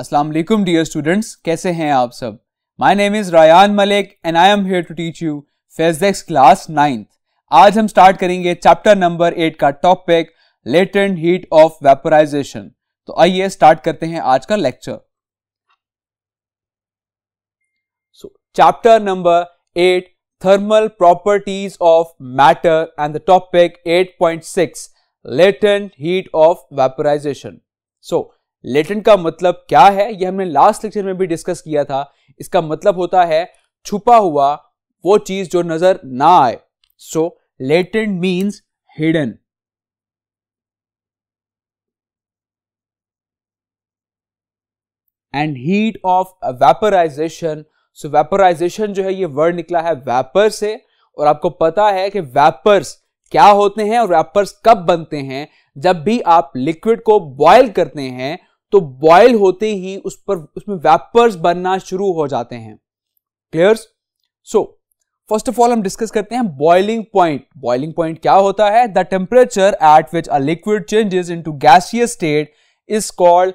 अस्सलाम वालेकुम dear students कैसे हैं आप सब my name is Rayan Malik and I am here to teach you physics class ninth आज हम स्टार्ट करेंगे चैप्टर नंबर एट का topic latent heat of vaporisation तो आइए स्टार्ट करते हैं आज का lecture so chapter number eight thermal properties of matter and the topic 8.6 latent heat of vaporization so latent का मतलब क्या है यह हमने लास्ट लेक्चर में भी डिस्कस किया था इसका मतलब होता है छुपा हुआ वो चीज जो नजर ना आए so latent means hidden and heat of vaporisation so vaporisation जो है ये वर्ड निकला है वेपर से और आपको पता है कि वेपर्स क्या होते हैं और वेपर्स कब बनते हैं जब भी आप लिक्विड को बॉयल करते हैं तो बॉयल होते ही उस पर उसमें वेपर्स बनना शुरू हो जाते हैं clears so first of all हम डिस्कस करते हैं बॉइलिंग पॉइंट बॉइलिंग पॉइंट क्या होता है the temperature at which a liquid changes into gaseous state is called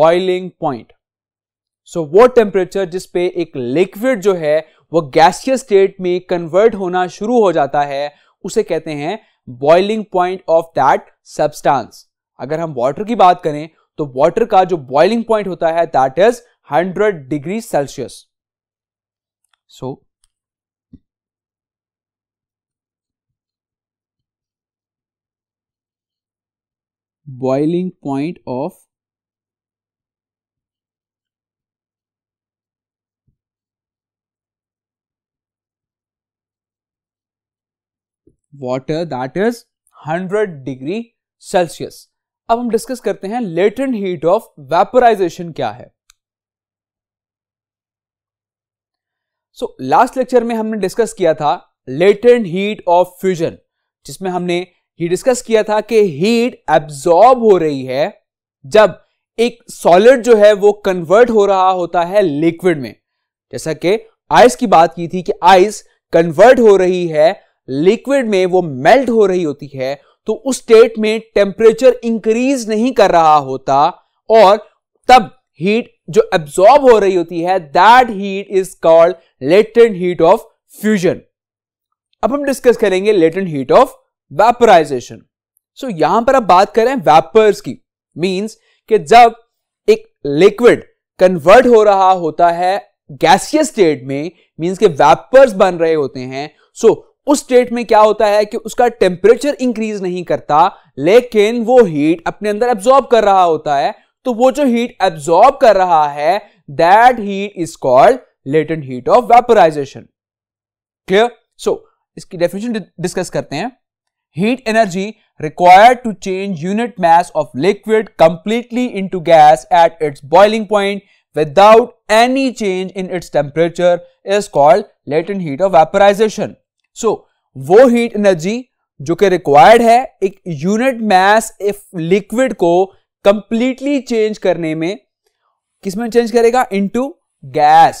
boiling point so वो टेम्परेचर जिसपे एक लिक्विड जो है वो गैसियस स्टेट में कन्वर्ट होना शुरू हो जाता है उसे कहते हैं boiling point of that substance अगर हम वाटर की बात करें तो वाटर का जो बॉइलिंग पॉइंट होता है that is 100 degree Celsius so boiling point of water that is 100 degree Celsius अब हम डिस्कस करते हैं लेटेंट हीट ऑफ वेपराइजेशन क्या है सो लास्ट लेक्चर में हमने डिस्कस किया था लेटेंट हीट ऑफ फ्यूजन जिसमें हमने ये डिस्कस किया था कि हीट एब्जॉर्ब हो रही है जब एक सॉलिड जो है वो कन्वर्ट हो रहा होता है लिक्विड में जैसा कि आइस की बात की थी कि आइस कन्वर्ट हो रही है लिक्विड में वो मेल्ट हो रही होती है तो उस स्टेट में टेम्परेचर इंक्रीज नहीं कर रहा होता और तब हीट जो एब्सॉर्ब हो रही होती है that heat is called latent heat of fusion अब हम डिस्कस करेंगे latent heat of vaporisation so यहां पर आप बात करें वेपर्स की मींस कि जब एक लिक्विड कन्वर्ट हो रहा होता है गैसियस स्टेट में मींस के वेपर्स बन रहे होते हैं सो so, उस स्टेट में क्या होता है कि उसका टेम्परेचर इंक्रीज नहीं करता लेकिन वो हीट अपने अंदर एब्जॉर्ब कर रहा होता है तो वो जो हीट एब्जॉर्ब कर रहा है that heat is called latent heat of vaporization clear so इसकी डेफिनेशन डिस्कस करते हैं heat energy required to change unit mass of liquid completely into gas at its boiling point without any change in its temperature is called latent heat of vaporisation so so, वो heat energy जो कि required है एक unit mass of liquid को completely change करने में किसमें change करेगा into gas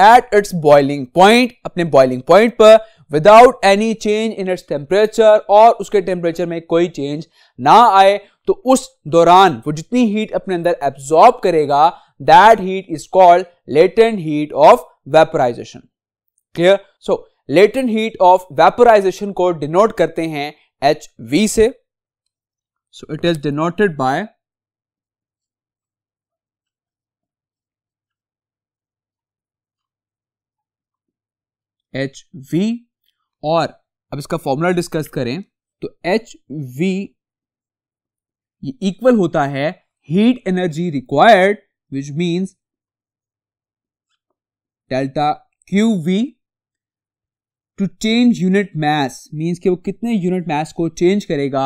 at its boiling point अपने बॉइलिंग पॉइंट पर without any change in its temperature और उसके टेम्परेचर में कोई चेंज ना आए तो उस दौरान वो जितनी हीट अपने अंदर एब्जॉर्ब करेगा that heat is called latent heat of vaporization clear so latent heat of vaporization को डिनोट करते हैं एच वी से so it is denoted by H V और अब इसका फॉर्मूला डिस्कस करें तो एच वी ये इक्वल होता है heat energy required which means delta Q V to change unit mass means कि वो कितने यूनिट मैस को चेंज करेगा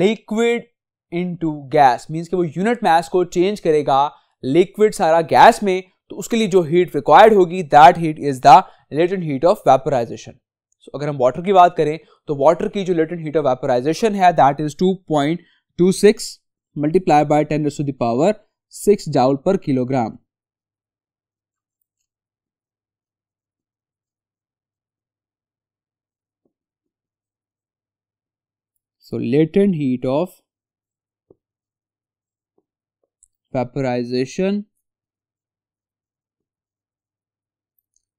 लिक्विड इनटू गैस मीन्स कि वो यूनिट मैस को चेंज करेगा लिक्विड सारा गैस में तो उसके लिए जो हीट रिक्वायर्ड होगी that heat is the latent heat of vaporisation so अगर हम वाटर की बात करें तो वाटर की जो लेटेंट हीट ऑफ वेपराइजेशन है that is two two point six multiply by ten to the power 6 joule per kilogram So latent heat of vaporization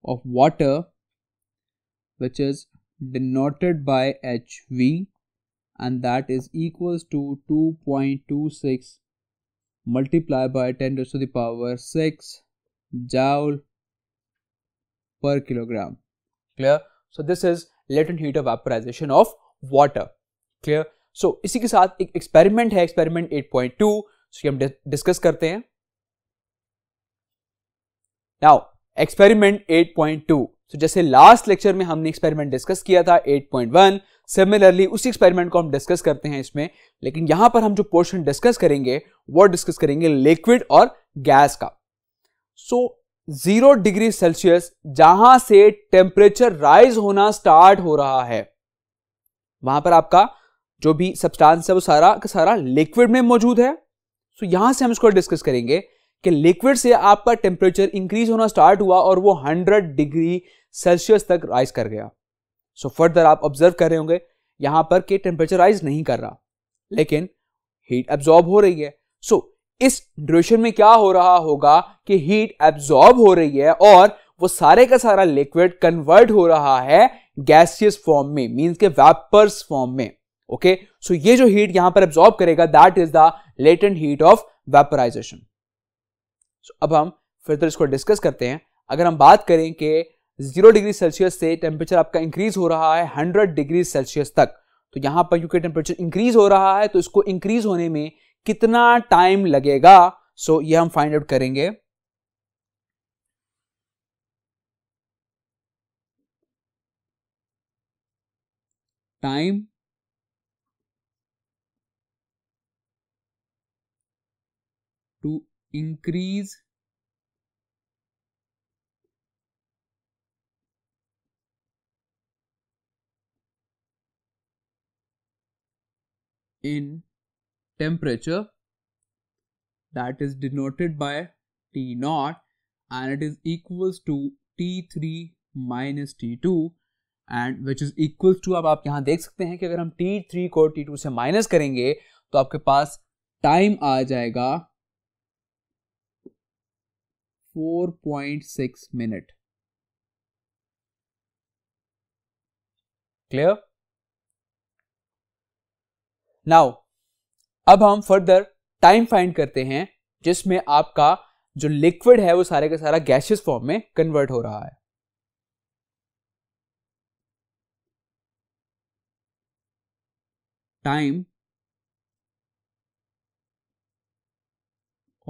of water which is denoted by HV and that is equals to 2.26 multiplied by 10 to the power 6 joule per kilogram clear so this is latent heat of vaporization of water clear so so, इसी के साथ एक experiment है experiment 8.2 सो so, ये हम discuss करते हैं now experiment 8.2 सो जैसे लास्ट लेक्चर में हमने एक्सपेरिमेंट डिस्कस किया था 8.1 सिमिलरली उसी एक्सपेरिमेंट को हम डिस्कस करते हैं इसमें लेकिन यहां पर हम जो पोर्शन डिस्कस करेंगे वो डिस्कस करेंगे लिक्विड और गैस का सो जीरो डिग्री सेल्सियस जहां से टेम्परेचर राइज होना स्टार्ट हो रहा है वहां पर आपका जो भी सब्सटेंस है वो सारा का सारा लिक्विड में मौजूद है सो so, यहां से हम इसको डिस्कस करेंगे कि लिक्विड से आपका टेम्परेचर इंक्रीज होना स्टार्ट हुआ और वो 100 डिग्री सेल्सियस तक राइज कर गया सो so, फर्दर आप ऑब्जर्व कर रहे होंगे यहां पर कि टेम्परेचर राइज नहीं कर रहा लेकिन हीट एब्जॉर्ब हो रही है सो so, इस ड्यूरेशन में क्या हो रहा होगा कि हीट एब्जॉर्ब हो रही है और वो सारे का सारा लिक्विड कन्वर्ट हो रहा है गैसियस फॉर्म में मींस के वेपर्स फॉर्म में ओके सो ये जो हीट यहां पर एब्जॉर्ब करेगा that is the latent heat of vaporisation so अब हम तो इसको डिस्कस करते हैं अगर हम बात करें कि जीरो डिग्री सेल्सियस से टेम्परेचर आपका इंक्रीज हो रहा है हंड्रेड डिग्री सेल्सियस तक तो यहां पर यूके टेम्परेचर इंक्रीज हो रहा है तो इसको इंक्रीज होने में कितना टाइम लगेगा सो so, ये हम फाइंड आउट करेंगे time to increase in temperature that is denoted by T naught and it is is to T three minus T two and which is equal to अब आप यहां देख सकते हैं कि अगर हम टी थ्री को टी टू से माइनस करेंगे तो आपके पास टाइम आ जाएगा 4.6 मिनट क्लियर नाउ अब हम फर्दर टाइम फाइंड करते हैं जिसमें आपका जो लिक्विड है वो सारे का सारा गैसेस फॉर्म में कन्वर्ट हो रहा है time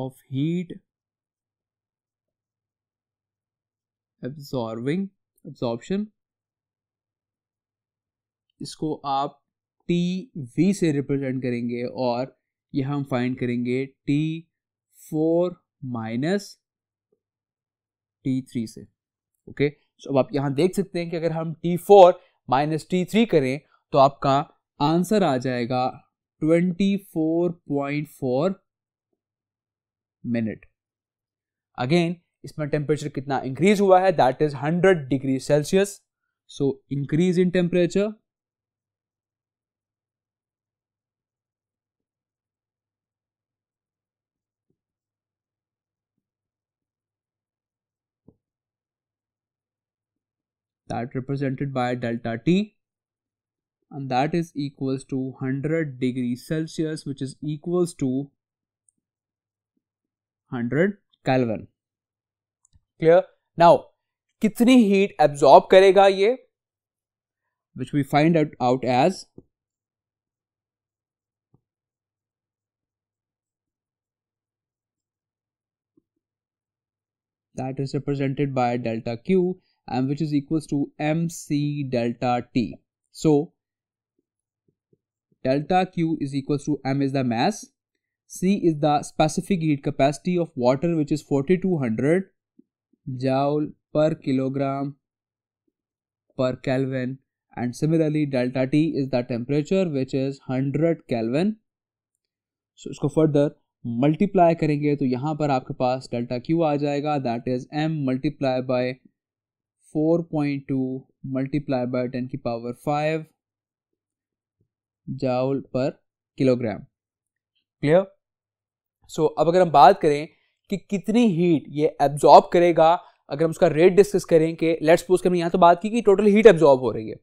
of heat absorbing absorption इसको आप टी वी से रिप्रेजेंट करेंगे और यह हम फाइंड करेंगे T four minus T three से ओके okay? सो so, अब आप यहां देख सकते हैं कि अगर हम T four minus T three करें तो आपका आंसर आ जाएगा twenty four point four minute again इसमें टेम्परेचर कितना इंक्रीज हुआ है that is 100 degree Celsius so increase in temperature that represented by delta t and that is equals to 100 degrees celsius which is equals to 100 kelvin clear now कितनी heat absorb करेगा ये which we find out out as that is represented by delta Q and which is equal to M C delta T so delta Q is equal to M is the mass C is the specific heat capacity of water which is forty two hundred joule per kilogram per Kelvin and similarly delta T is the temperature which is 100 Kelvin. So इसको further multiply करेंगे तो यहाँ पर आपके पास delta Q आ जाएगा that is m multiply by 4.2 multiply by 10 की power 5 joule per kilogram. Clear so so, अब अगर हम बात करें कि कितनी हीट ये एब्जॉर्ब करेगा अगर हम उसका रेट डिस्कस करें कि लेट्स सपोज कि हमने यहाँ तो बात की कि टोटल हीट एब्जॉर्ब हो रही है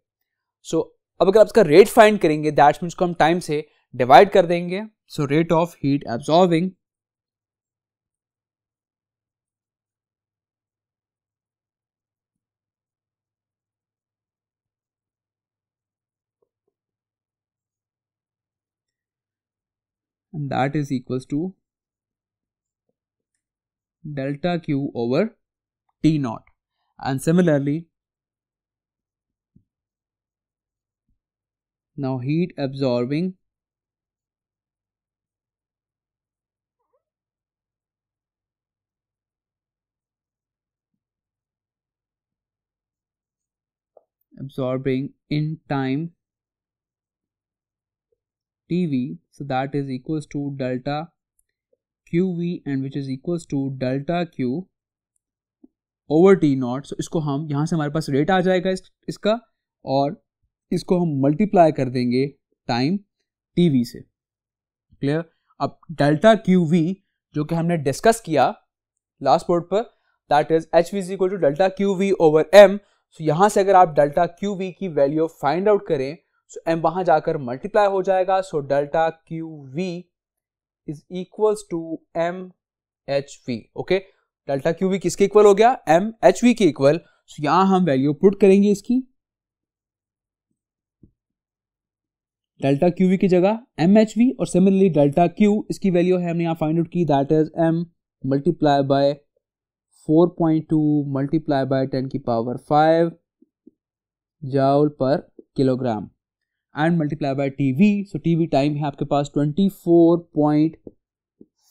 सो so, अब अगर आप उसका रेट फाइंड करेंगे दैट्स मीन को हम टाइम से डिवाइड कर देंगे so rate of heat absorbing and that is equals to delta q over T naught and similarly now heat absorbing absorbing in time TV so that is equals to delta qv and which is equal to delta q over T naught so इसको हम यहाँ से हमारे पास rate आ जाएगा इस, इसका और इसको हम मल्टीप्लाई कर देंगे टाइम टी वी से क्लियर अब डेल्टा क्यू वी जो कि हमने डिस्कस किया लास्ट बोर्ड पर that is H V equal to delta Q V over M so यहाँ से अगर आप डेल्टा क्यू वी की वैल्यू फाइंड आउट करें सो so एम वहाँ जाकर मल्टीप्लाई हो जाएगा so delta Q V is equal to M H V okay delta Q भी किसके इक्वल हो गया एम एच वी के इक्वल so, यहां हम वैल्यू पुट करेंगे इसकी डेल्टा क्यू वी की जगह एम एच वी और सिमिलरली डेल्टा क्यू इसकी वैल्यू है हमने यहां फाइंड आउट की that is M multiply by 4.2 multiply by 10 की power 5 joule per kilogram and multiply by T V so T V time है आपके पास twenty four point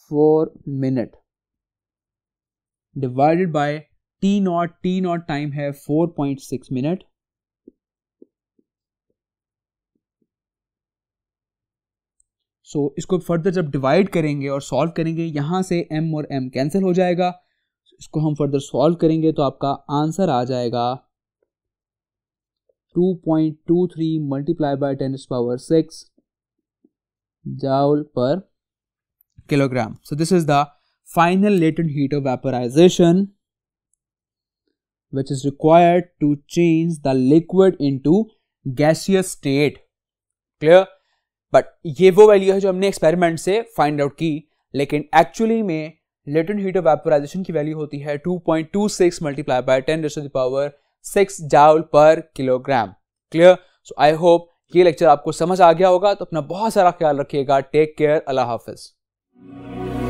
four minute divided by T naught T naught time है four point six minute so so, इसको further जब divide करेंगे और solve करेंगे यहां से एम और एम कैंसिल हो जाएगा इसको हम फर्दर सॉल्व करेंगे तो आपका आंसर आ जाएगा 2.23 multiply by ten is power six joule per kilogram so this is the final latent heat of vaporization which is required to change the liquid into gaseous state clear but ये वो value है जो हमने experiment से find out की लेकिन actually में latent heat of vaporization की वैल्यू होती है 2.26 multiply by 10 to the power six joule per kilogram clear so I hope ये लेक्चर आपको समझ आ गया होगा तो अपना बहुत सारा ख्याल रखिएगा टेक केयर अल्लाह हाफिज़